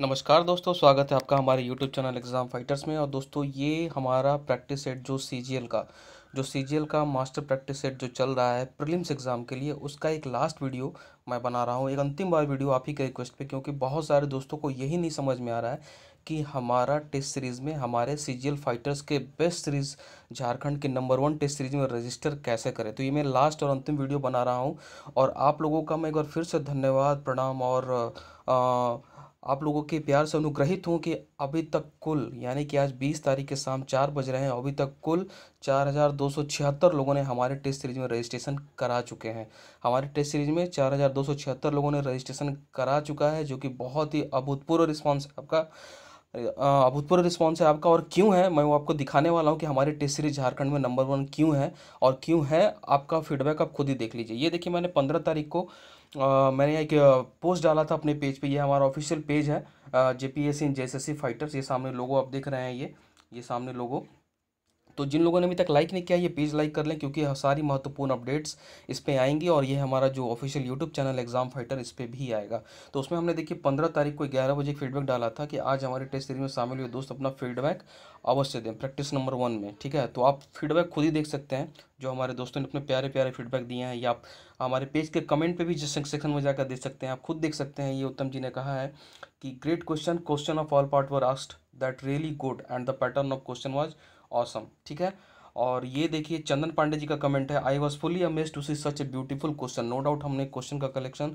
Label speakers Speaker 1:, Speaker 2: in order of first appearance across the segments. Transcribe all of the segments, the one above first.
Speaker 1: नमस्कार दोस्तों स्वागत है आपका हमारे यूट्यूब चैनल एग्ज़ाम फाइटर्स में और दोस्तों ये हमारा प्रैक्टिस सेट जो सी का जो सी का मास्टर प्रैक्टिस सेट जो चल रहा है प्रीलिम्स एग्ज़ाम के लिए उसका एक लास्ट वीडियो मैं बना रहा हूँ एक अंतिम बार वीडियो आप ही के रिक्वेस्ट पे क्योंकि बहुत सारे दोस्तों को यही नहीं समझ में आ रहा है कि हमारा टेस्ट सीरीज़ में हमारे सी फाइटर्स के बेस्ट सीरीज़ झारखंड के नंबर वन टेस्ट सीरीज़ में रजिस्टर कैसे करें तो ये मैं लास्ट और अंतिम वीडियो बना रहा हूँ और आप लोगों का मैं एक बार फिर से धन्यवाद प्रणाम और आ, आप लोगों के प्यार से अनुग्रहित हूँ कि अभी तक कुल यानी कि आज 20 तारीख के शाम चार बज रहे हैं अभी तक कुल चार हज़ार दो सौ छिहत्तर लोगों ने हमारे टेस्ट सीरीज में रजिस्ट्रेशन करा चुके हैं हमारे टेस्ट सीरीज में चार हज़ार दो सौ छिहत्तर लोगों ने रजिस्ट्रेशन करा चुका है जो कि बहुत ही अभूतपूर्व रिस्पॉन्स है आपका अभूतपूर्व रिस्पॉन्स है आपका और क्यों है मैं वो आपको दिखाने वाला हूँ कि हमारे टेस्ट सीरीज झारखंड में नंबर वन क्यों है और क्यों है आपका फीडबैक आप खुद ही देख लीजिए ये देखिए मैंने पंद्रह तारीख को आ, मैंने एक पोस्ट डाला था अपने पेज पे ये हमारा ऑफिशियल पेज है J P S in J fighters ये सामने लोगो आप देख रहे हैं ये ये सामने लोगो तो जिन लोगों ने अभी तक लाइक नहीं किया ये पेज लाइक कर लें क्योंकि सारी महत्वपूर्ण अपडेट्स इस पर आएंगी और ये हमारा जो official YouTube channel exam fighter इस पर भी आएगा तो उसमें हमने देखिए पंद्रह तारीख को ग्यारह बजे फीडबैक डाला था कि आज हमारे टेस्ट सीरीज में शामिल हुए दोस्त अपना फीडबैक अवश्य दें प्रैक्टिस नंबर वन में ठीक है तो आप फीडबैक खुद ही देख सकते हैं जो हमारे दोस्तों ने अपने प्यारे प्यारे फीडबैक दिए हैं या आप हमारे पेज के कमेंट पे भी जिस सेक्शन में जाकर देख सकते हैं आप खुद देख सकते हैं ये उत्तम जी ने कहा है कि great question question of all part were asked that really good and the pattern of question was awesome ठीक है और ये देखिए चंदन पांडे जी का कमेंट है I was fully amazed to see such a beautiful question no doubt हमने question का collection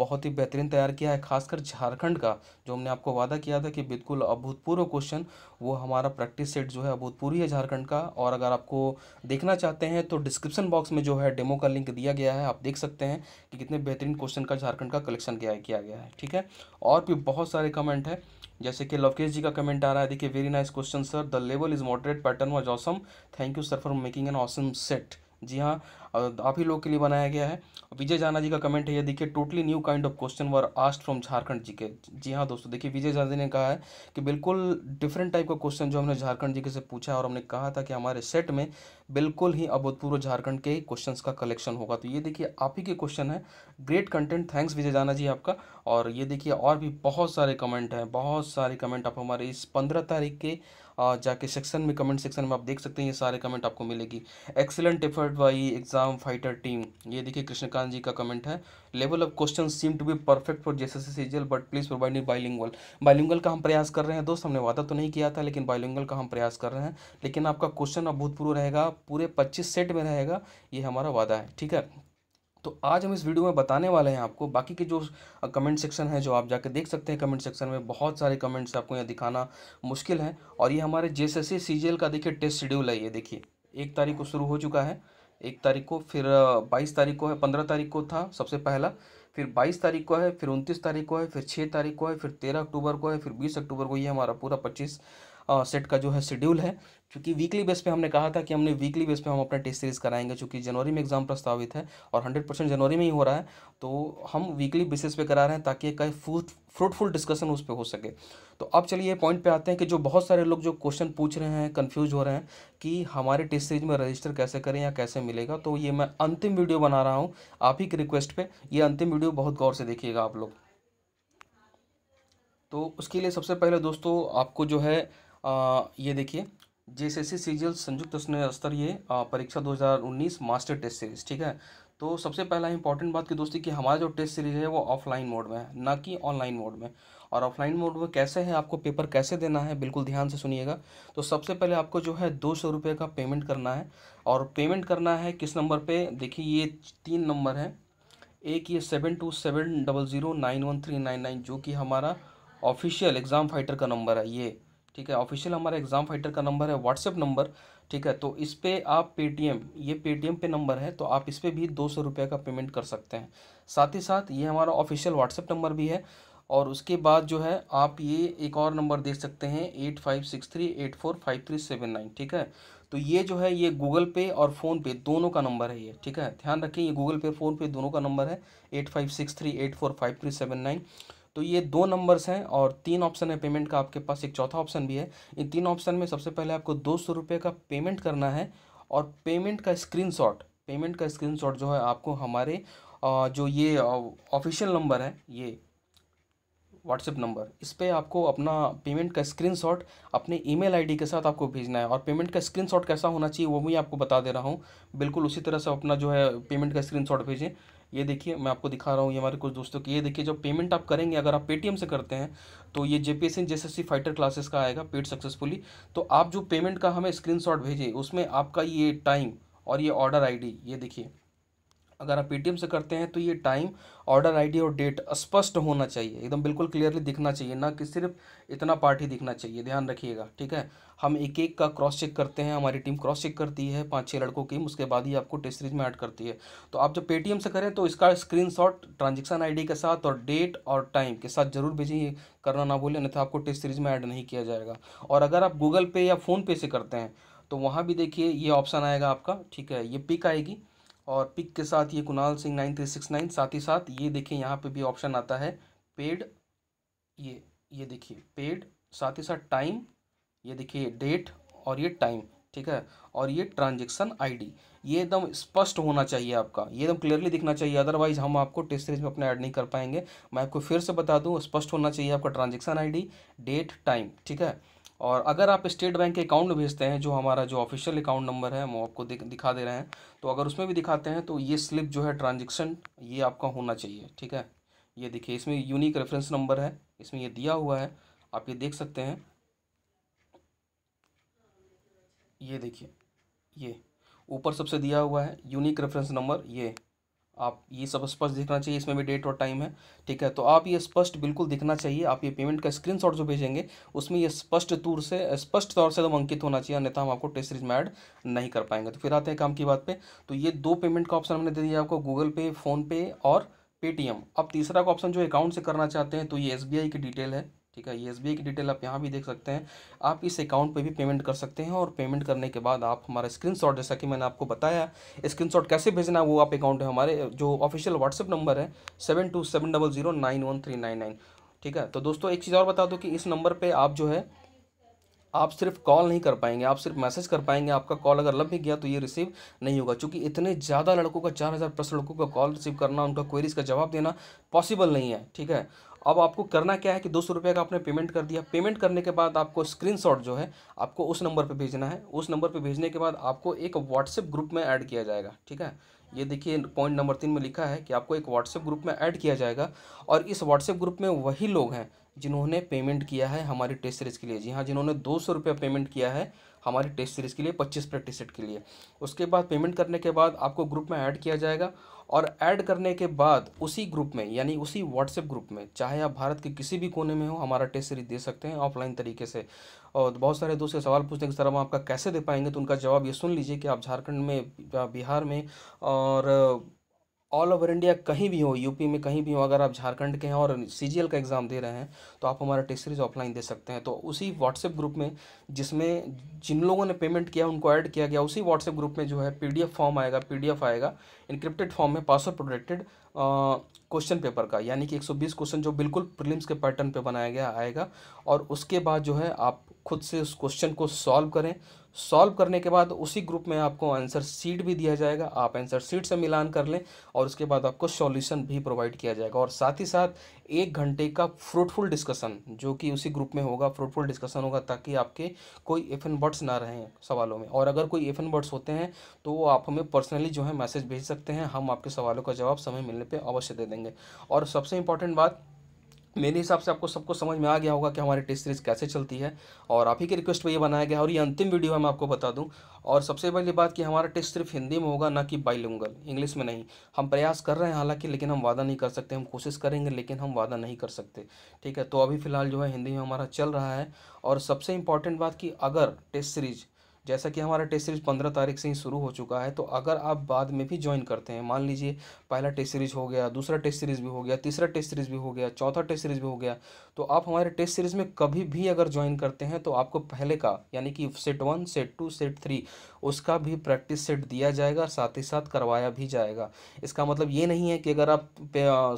Speaker 1: बहुत ही बेहतरीन तैयार किया है खासकर झारखंड का जो हमने आपको वादा किया था कि बिल्कुल अभूतपूर्व क्वेश्चन वो हमारा प्रैक्टिस सेट जो है अभूतपूर्व है झारखंड का और अगर आपको देखना चाहते हैं तो डिस्क्रिप्शन बॉक्स में जो है डेमो का लिंक दिया गया है आप देख सकते हैं कि कितने बेहतरीन क्वेश्चन का झारखंड का कलेक्शन किया गया है ठीक है और भी बहुत सारे कमेंट है जैसे कि लवकेश जी का कमेंट आ रहा है देखिए very nice question sir the level is moderate pattern was awesome thank you sir for making an awesome set जी हाँ आप ही लोग के लिए बनाया गया है विजय जाना जी का कमेंट है ये देखिए totally new kind of question were asked from Jharkhand G K जी हाँ दोस्तों देखिए विजय जाना जी ने कहा है कि बिल्कुल डिफरेंट टाइप का क्वेश्चन जो हमने झारखंड जी के से पूछा और हमने कहा था कि हमारे सेट में बिल्कुल ही अभूतपूर्व झारखंड के क्वेश्चंस का कलेक्शन होगा तो ये देखिए आप ही के क्वेश्चन है ग्रेट कंटेंट थैंक्स विजय जाना जी आपका और ये देखिए और भी बहुत सारे कमेंट हैं बहुत सारे कमेंट आप हमारे इस पंद्रह तारीख के जाके सेक्शन में कमेंट सेक्शन में आप देख सकते हैं ये सारे कमेंट आपको मिलेगी एक्सेलेंट एफर्ट वाई एग्जाम एग्जाम फाइटर टीम ये देखिए कृष्णकांत जी का कमेंट है level of question seem to be perfect for जैसे CGL but please provide you bilingual bilingual का हम प्रयास कर रहे हैं दोस्त हमने वादा तो नहीं किया था लेकिन बाइलिंगल का हम प्रयास कर रहे हैं लेकिन आपका क्वेश्चन अभूतपूर्व रहेगा पूरे पच्चीस सेट में रहेगा ये हमारा वादा है ठीक है तो आज हम इस वीडियो में बताने वाले हैं आपको बाकी के जो कमेंट सेक्शन है जो आप जाके देख सकते हैं कमेंट सेक्शन में बहुत सारे कमेंट्स आपको यहाँ दिखाना मुश्किल है और ये हमारे जे एस का देखिए टेस्ट शेड्यूल है ये देखिए एक तारीख को शुरू हो चुका है एक तारीख को फिर बाईस तारीख को है पंद्रह तारीख को था सबसे पहला फिर बाईस तारीख को है फिर उनतीस तारीख को है फिर छः तारीख को है फिर तेरह अक्टूबर को है फिर बीस अक्टूबर को ये हमारा पूरा पच्चीस सेट का जो है शेड्यूल है क्योंकि वीकली बेस पे हमने कहा था कि हमने वीकली बेस पे हम अपना टेस्ट सीरीज़ कराएंगे चूँकि जनवरी में एग्ज़ाम प्रस्तावित है और हंड्रेड परसेंट जनवरी में ही हो रहा है तो हम वीकली बेसिस पे करा रहे हैं ताकि कई फ्रूटफुल डिस्कशन उस पर हो सके तो अब चलिए पॉइंट पे आते हैं कि जो बहुत सारे लोग जो क्वेश्चन पूछ रहे हैं कंफ्यूज हो रहे हैं कि हमारे टेस्ट सीरीज में रजिस्टर कैसे करें या कैसे मिलेगा तो ये मैं अंतिम वीडियो बना रहा हूँ आप ही की रिक्वेस्ट पर यह अंतिम वीडियो बहुत गौर से देखिएगा आप लोग तो उसके लिए सबसे पहले दोस्तों आपको जो है आ, ये देखिए जे जेएसएससी सीजीएल संयुक्त स्तरीय परीक्षा 2019 मास्टर टेस्ट सीरीज ठीक है तो सबसे पहला इंपॉर्टेंट बात की दोस्ती कि हमारा जो टेस्ट सीरीज है वो ऑफलाइन मोड में है ना कि ऑनलाइन मोड में और ऑफलाइन मोड में कैसे है आपको पेपर कैसे देना है बिल्कुल ध्यान से सुनिएगा तो सबसे पहले आपको जो है दो सौ रुपये का पेमेंट करना है और पेमेंट करना है किस नंबर पर देखिए ये तीन नंबर है एक ये seven two seven double zero nine one three nine nine जो कि हमारा ऑफिशियल एग्ज़ाम फाइटर का नंबर है ये ठीक है ऑफिशियल हमारा एग्ज़ाम फाइटर का नंबर है व्हाट्सएप नंबर ठीक है तो इस पर पे आप पेटीएम ये पेटीएम पे नंबर है तो आप इस पर भी दो सौ रुपये का पेमेंट कर सकते हैं साथ ही साथ ये हमारा ऑफिशियल व्हाट्सएप नंबर भी है और उसके बाद जो है आप ये एक और नंबर देख सकते हैं eight five six three eight four five three seven nine ठीक है तो ये जो है ये गूगल पे और फ़ोन पे दोनों का नंबर है ये ठीक है ध्यान रखें ये गूगल पे फ़ोन पे दोनों का नंबर है eight five six three eight four five three seven nine तो ये दो नंबर्स हैं और तीन ऑप्शन है पेमेंट का आपके पास एक चौथा ऑप्शन भी है इन तीन ऑप्शन में सबसे पहले आपको दो सौ रुपये का पेमेंट करना है और पेमेंट का स्क्रीनशॉट पेमेंट का स्क्रीनशॉट जो है आपको हमारे जो ये ऑफिशियल नंबर है ये व्हाट्सएप नंबर इस पर आपको अपना पेमेंट का स्क्रीनशॉट अपने ईमेल आईडी के साथ आपको भेजना है और पेमेंट का स्क्रीनशॉट कैसा होना चाहिए वो भी आपको बता दे रहा हूँ बिल्कुल उसी तरह से अपना जो है पेमेंट का स्क्रीनशॉट भेजें ये देखिए मैं आपको दिखा रहा हूँ ये हमारे कुछ दोस्तों की ये देखिए जब पेमेंट आप करेंगे अगर आप पेटीएम से करते हैं तो ये J P S fighter classes का आएगा पेड सक्सेसफुली तो आप जो पेमेंट का हमें स्क्रीनशॉट भेजें उसमें आपका ये टाइम और ये ऑर्डर आईडी ये देखिए अगर आप पेटीएम से करते हैं तो ये टाइम ऑर्डर आईडी और डेट स्पष्ट होना चाहिए एकदम बिल्कुल क्लियरली दिखना चाहिए ना कि सिर्फ इतना पार्ट ही दिखना चाहिए ध्यान रखिएगा ठीक है हम एक एक का क्रॉस चेक करते हैं हमारी टीम क्रॉस चेक करती है पाँच छः लड़कों की उसके बाद ही आपको टेस्ट सीरीज में ऐड करती है तो आप जब पेटीएम से करें तो इसका स्क्रीन शॉट ट्रांजेक्शन आई के साथ और डेट और टाइम के साथ जरूर भेजिए करना ना भूलें नहीं तो आपको टेस्ट सीरीज में ऐड नहीं किया जाएगा और अगर आप गूगल पे या फ़ोनपे से करते हैं तो वहाँ भी देखिए ये ऑप्शन आएगा आपका ठीक है ये पिक आएगी और पिक के साथ ये Kunal Singh nine three six nine साथ ही साथ ये देखिए यहाँ पे भी ऑप्शन आता है पेड ये ये देखिए पेड साथ ही साथ टाइम ये देखिए डेट और ये टाइम ठीक है और ये ट्रांजेक्शन आईडी ये एकदम स्पष्ट होना चाहिए आपका ये एकदम क्लियरली दिखना चाहिए अदरवाइज हम आपको टेस्ट सीरीज में अपना ऐड नहीं कर पाएंगे मैं आपको फिर से बता दूँ स्पष्ट होना चाहिए आपका ट्रांजेक्शन आई डेट टाइम ठीक है और अगर आप स्टेट बैंक के अकाउंट भेजते हैं जो हमारा जो ऑफिशियल अकाउंट नंबर है हम आपको दिखा दे रहे हैं तो अगर उसमें भी दिखाते हैं तो ये स्लिप जो है ट्रांजेक्शन ये आपका होना चाहिए ठीक है ये देखिए इसमें यूनिक रेफरेंस नंबर है इसमें ये दिया हुआ है आप ये देख सकते हैं ये देखिए ये ऊपर सबसे दिया हुआ है यूनिक रेफरेंस नंबर ये आप ये सब स्पष्ट दिखना चाहिए इसमें भी डेट और टाइम है ठीक है तो आप ये स्पष्ट बिल्कुल दिखना चाहिए आप ये पेमेंट का स्क्रीनशॉट जो भेजेंगे उसमें ये स्पष्ट तौर से स्पष्ट तौर से तो अंकित होना चाहिए अन्यथा हम आपको टेस्ट सीरीज में ऐड नहीं कर पाएंगे तो फिर आते हैं काम की बात पर तो ये दो पेमेंट का ऑप्शन हमने दे दिया आपको गूगल पे फ़ोनपे और पेटीएम अब तीसरा का ऑप्शन जो अकाउंट से करना चाहते हैं तो ये एस की डिटेल है ठीक है ये एस की डिटेल आप यहाँ भी देख सकते हैं आप इस अकाउंट पे भी पेमेंट कर सकते हैं और पेमेंट करने के बाद आप हमारा स्क्रीनशॉट जैसा कि मैंने आपको बताया स्क्रीनशॉट कैसे भेजना है वो आप अकाउंट है हमारे जो ऑफिशियल व्हाट्सअप नंबर है seven two seven double zero nine one three nine nine ठीक है तो दोस्तों एक चीज़ और बता दो कि इस नंबर पर आप जो है आप सिर्फ कॉल नहीं कर पाएंगे आप सिर्फ मैसेज कर पाएंगे आपका कॉल अगर लग भी गया तो ये रिसीव नहीं होगा क्योंकि इतने ज़्यादा लड़कों का चार हज़ार प्लस लड़कों का कॉल रिसीव करना उनका क्वेरीज का जवाब देना पॉसिबल नहीं है ठीक है अब आपको करना क्या है कि दो सौ रुपये का आपने पेमेंट कर दिया पेमेंट करने के बाद आपको स्क्रीनशॉट जो है आपको उस नंबर पे भेजना है उस नंबर पे भेजने के बाद आपको एक व्हाट्सएप ग्रुप में ऐड किया जाएगा ठीक है ये देखिए पॉइंट नंबर तीन में लिखा है कि आपको एक व्हाट्सएप ग्रुप में ऐड किया जाएगा और इस व्हाट्सएप ग्रुप में वही लोग हैं जिन्होंने पेमेंट किया है हमारी टेस्ट सीरीज के लिए जी हाँ जिन्होंने दो सौ रुपया पेमेंट किया है हमारी टेस्ट सीरीज़ के लिए पच्चीस प्रैक्टिस सेट के लिए उसके बाद पेमेंट करने के बाद आपको ग्रुप में ऐड किया जाएगा और ऐड करने के बाद उसी ग्रुप में यानी उसी व्हाट्सएप ग्रुप में चाहे आप भारत के किसी भी कोने में हो हमारा टेस्ट सीरीज दे सकते हैं ऑफलाइन तरीके से और बहुत सारे दोस्त सवाल पूछने कि सर हम आपका कैसे दे पाएंगे तो उनका जवाब ये सुन लीजिए कि आप झारखंड में बिहार में और ऑल ओवर इंडिया कहीं भी हो यूपी में कहीं भी हो अगर आप झारखंड के हैं और सी का एग्ज़ाम दे रहे हैं तो आप हमारा टेस्ट सीरीज ऑफलाइन दे सकते हैं तो उसी व्हाट्सएप ग्रुप में जिसमें जिन लोगों ने पेमेंट किया उनको ऐड किया गया उसी व्हाट्सएप ग्रुप में जो है पी फॉर्म आएगा पी आएगा इनक्रिप्टेड फॉर्म में पासवर्ड प्रोटेक्टेड क्वेश्चन पेपर का यानी कि 120 क्वेश्चन जो बिल्कुल प्रीलिम्स के पैटर्न पे बनाया गया आएगा और उसके बाद जो है आप खुद से उस क्वेश्चन को सॉल्व करें सॉल्व करने के बाद उसी ग्रुप में आपको आंसर सीट भी दिया जाएगा आप आंसर सीट से मिलान कर लें और उसके बाद आपको सॉल्यूशन भी प्रोवाइड किया जाएगा और साथ ही साथ एक घंटे का फ्रूटफुल डिस्कशन जो कि उसी ग्रुप में होगा फ्रूटफुल डिस्कशन होगा ताकि आपके कोई एफ एन बर्ड्स ना रहें सवालों में और अगर कोई एफ एन बर्ड्स होते हैं तो वो आप हमें पर्सनली जो है मैसेज भेज सकते हैं हम आपके सवालों का जवाब समय मिलने पर अवश्य दे देंगे और सबसे इंपॉर्टेंट बात मेरे हिसाब से आपको सबको समझ में आ गया होगा कि हमारी टेस्ट सीरीज़ कैसे चलती है और आप ही की रिक्वेस्ट पर ये बनाया गया और ये अंतिम वीडियो है मैं आपको बता दूं और सबसे पहली बात कि हमारा टेस्ट सिर्फ हिंदी में होगा ना कि बाइलिंगल इंग्लिश में नहीं हम प्रयास कर रहे हैं हालांकि लेकिन हम वादा नहीं कर सकते हम कोशिश करेंगे लेकिन हम वादा नहीं कर सकते ठीक है तो अभी फ़िलहाल जो है हिंदी में हमारा चल रहा है और सबसे इंपॉर्टेंट बात कि अगर टेस्ट सीरीज़ जैसा कि हमारा टेस्ट सीरीज़ पंद्रह तारीख से ही शुरू हो चुका है तो अगर आप बाद में भी ज्वाइन करते हैं मान लीजिए पहला टेस्ट सीरीज़ हो गया दूसरा टेस्ट सीरीज़ भी हो गया तीसरा टेस्ट सीरीज़ भी हो गया चौथा टेस्ट सीरीज़ भी हो गया तो आप हमारे टेस्ट सीरीज़ में कभी भी अगर ज्वाइन करते हैं तो आपको पहले का यानी कि set one set two set three उसका भी प्रैक्टिस सेट दिया जाएगा और साथ ही साथ करवाया भी जाएगा इसका मतलब ये नहीं है कि अगर आप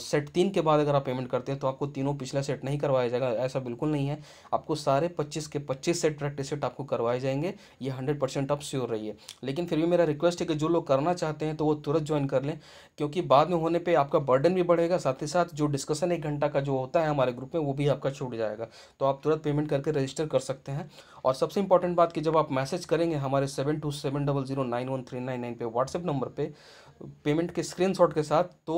Speaker 1: सेट तीन के बाद अगर आप पेमेंट करते हैं तो आपको तीनों पिछला सेट नहीं करवाया जाएगा ऐसा बिल्कुल नहीं है आपको सारे पच्चीस के पच्चीस सेट प्रैक्टिस सेट आपको करवाए जाएंगे यह हंड्रेड परसेंट आप श्योर रहिए लेकिन फिर भी मेरा रिक्वेस्ट है कि जो लोग करना चाहते हैं तो वो तुरंत ज्वाइन कर लें क्योंकि बाद में होने पर आपका बर्डन भी बढ़ेगा साथ ही साथ जो डिस्कशन एक घंटा का जो होता है हमारे ग्रुप में वो भी आपका छूट जाएगा तो आप तुरंत पेमेंट करके रजिस्टर कर सकते हैं और सबसे इंपॉर्टेंट बात कि जब आप मैसेज करेंगे हमारे seven two seven double zero nine one three nine nine पे व्हाट्सएप नंबर पे पेमेंट के स्क्रीनशॉट के साथ तो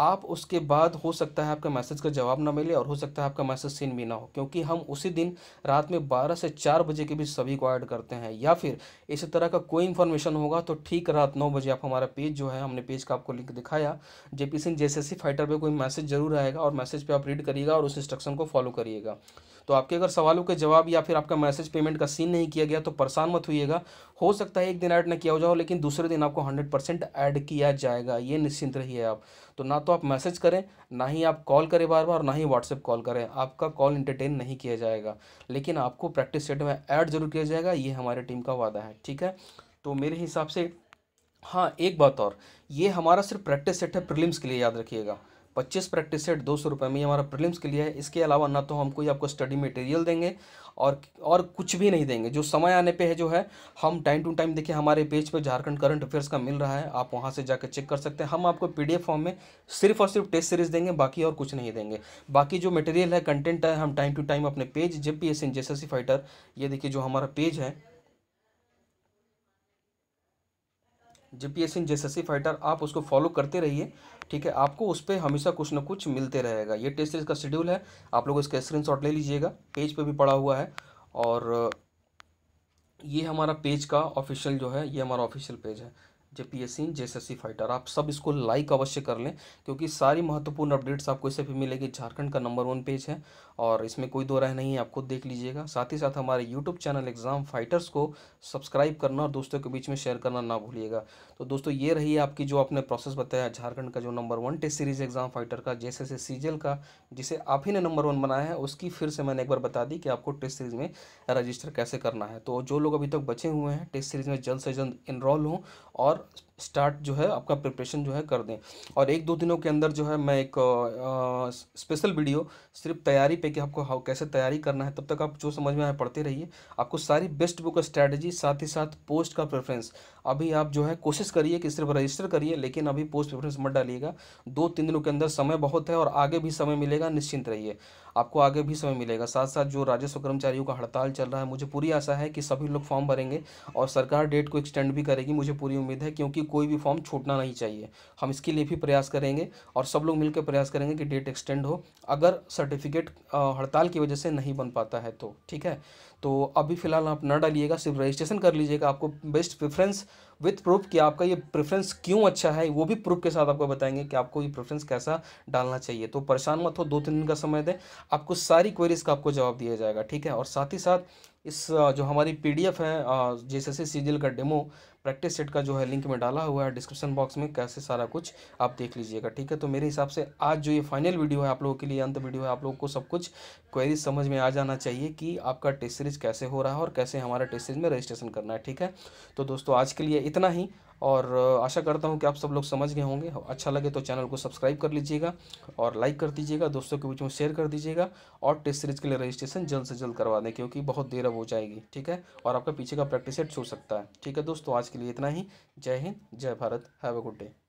Speaker 1: आप उसके बाद हो सकता है आपका मैसेज का जवाब ना मिले और हो सकता है आपका मैसेज सीन भी ना हो क्योंकि हम उसी दिन रात में 12 से 4 बजे के बीच सभी को ऐड करते हैं या फिर इसी तरह का कोई इन्फॉर्मेशन होगा तो ठीक रात नौ बजे आप हमारा पेज जो है हमने पेज का आपको लिंक दिखाया जेपी सिंह जैसे फाइटर पर कोई मैसेज जरूर आएगा और मैसेज पर आप रीड करिएगा और उस इंस्ट्रक्शन को फॉलो करिएगा तो आपके अगर सवालों के जवाब या फिर आपका मैसेज पेमेंट का सीन नहीं किया गया तो परेशान मत हुईगा हो सकता है एक दिन ऐड ना किया हो जाओ लेकिन दूसरे दिन आपको हंड्रेड परसेंट ऐड किया जाएगा ये निश्चिंत रहिए आप तो ना तो आप मैसेज करें ना ही आप कॉल करें बार बार और ना ही व्हाट्सएप कॉल करें आपका कॉल इंटरटेन नहीं किया जाएगा लेकिन आपको प्रैक्टिस सेट में ऐड जरूर किया जाएगा ये हमारे टीम का वादा है ठीक है तो मेरे हिसाब से हाँ एक बात और ये हमारा सिर्फ प्रैक्टिस सेट है प्रिलिम्स के लिए याद रखिएगा पच्चीस प्रैक्टिस सेट दो सौ रुपये में ये हमारा प्रीलिम्स के लिए है इसके अलावा ना तो हम कोई आपको स्टडी मटेरियल देंगे और और कुछ भी नहीं देंगे जो समय आने पे है जो है हम टाइम टू टाइम देखिए हमारे पेज पे झारखंड करंट अफेयर्स का मिल रहा है आप वहाँ से जाकर चेक कर सकते हैं हम आपको पी फॉर्म में सिर्फ और सिर्फ टेस्ट सीरीज देंगे बाकी और कुछ नहीं देंगे बाकी जो मटेरियल है कंटेंट है हम टाइम टू टाइम अपने पेज जब जेपीएसएन एस फाइटर ये देखिए जो हमारा पेज है J P S in JSC fighter आप उसको फॉलो करते रहिए ठीक है आपको उस पर हमेशा कुछ ना कुछ मिलते रहेगा ये टेस्ट सीरीज का शेड्यूल है आप लोग इसका स्क्रीन शॉट ले लीजिएगा पेज पे भी पड़ा हुआ है और ये हमारा पेज का ऑफिशियल जो है ये हमारा ऑफिशियल पेज है जेपीएससी एस जेएसएससी फाइटर आप सब इसको लाइक अवश्य कर लें क्योंकि सारी महत्वपूर्ण अपडेट्स आपको इससे भी मिलेगी झारखंड का नंबर वन पेज है और इसमें कोई दो राय नहीं है आपको देख लीजिएगा साथ ही साथ हमारे यूट्यूब चैनल एग्जाम फाइटर्स को सब्सक्राइब करना और दोस्तों के बीच में शेयर करना ना भूलिएगा तो दोस्तों ये रही आपकी जो आपने प्रोसेस बताया झारखंड का जो number one test series exam fighter का जैसे से सीजल का जिसे आप ही ने नंबर वन बनाया है उसकी फिर से मैंने एक बार बता दी कि आपको टेस्ट सीरीज में रजिस्टर कैसे करना है तो जो लोग अभी तक बचे हुए हैं टेस्ट सीरीज में जल्द से जल्द इनरोल हों और Jarvis. स्टार्ट जो है आपका प्रिपरेशन जो है कर दें और एक दो दिनों के अंदर जो है मैं एक स्पेशल वीडियो सिर्फ तैयारी पे कि आपको हाउ कैसे तैयारी करना है तब तक आप जो समझ में आए पढ़ते रहिए आपको सारी बेस्ट बुक स्ट्रैटेजी साथ ही साथ पोस्ट का प्रेफरेंस अभी आप जो है कोशिश करिए कि सिर्फ रजिस्टर करिए लेकिन अभी पोस्ट प्रेफरेंस मत डालिएगा दो तीन दिनों के अंदर समय बहुत है और आगे भी समय मिलेगा निश्चिंत रहिए आपको आगे भी समय मिलेगा साथ साथ जो राजस्व कर्मचारियों का हड़ताल चल रहा है मुझे पूरी आशा है कि सभी लोग फॉर्म भरेंगे और सरकार डेट को एक्सटेंड भी करेगी मुझे पूरी उम्मीद है क्योंकि कोई भी फॉर्म छूटना नहीं चाहिए हम इसके लिए भी प्रयास करेंगे और सब लोग मिलकर प्रयास करेंगे कि डेट एक्सटेंड हो अगर सर्टिफिकेट हड़ताल की वजह से नहीं बन पाता है तो ठीक है तो अभी फ़िलहाल आप ना डालिएगा सिर्फ रजिस्ट्रेशन कर लीजिएगा आपको बेस्ट प्रेफरेंस विथ प्रूफ कि आपका ये प्रेफरेंस क्यों अच्छा है वो भी प्रूफ के साथ आपको बताएंगे कि आपको ये प्रेफरेंस कैसा डालना चाहिए तो परेशान मत हो दो तीन दिन का समय दें आपको सारी क्वेरीज़ का आपको जवाब दिया जाएगा ठीक है और साथ ही साथ इस जो हमारी पीडीएफ है जैसे सी का डेमो प्रैक्टिस सेट का जो है लिंक में डाला हुआ है डिस्क्रिप्शन बॉक्स में कैसे सारा कुछ आप देख लीजिएगा ठीक है तो मेरे हिसाब से आज जो ये फाइनल वीडियो है आप लोगों के लिए अंत वीडियो है आप लोगों को सब कुछ क्वेरी समझ में आ जाना चाहिए कि आपका टेस्ट सीरीज कैसे हो रहा है और कैसे हमारा टेस्ट सीरीज में रजिस्ट्रेशन करना है ठीक है तो दोस्तों आज के लिए इतना ही और आशा करता हूँ कि आप सब लोग समझ गए होंगे अच्छा लगे तो चैनल को सब्सक्राइब कर लीजिएगा और लाइक कर दीजिएगा दोस्तों के बीच में शेयर कर दीजिएगा और टेस्ट सीरीज के लिए रजिस्ट्रेशन जल्द से जल्द करवा दें क्योंकि बहुत देर अब हो जाएगी ठीक है और आपका पीछे का प्रैक्टिस सेट हो सकता है ठीक है दोस्तों आज के लिए इतना ही जय हिंद जय Bharat have a good day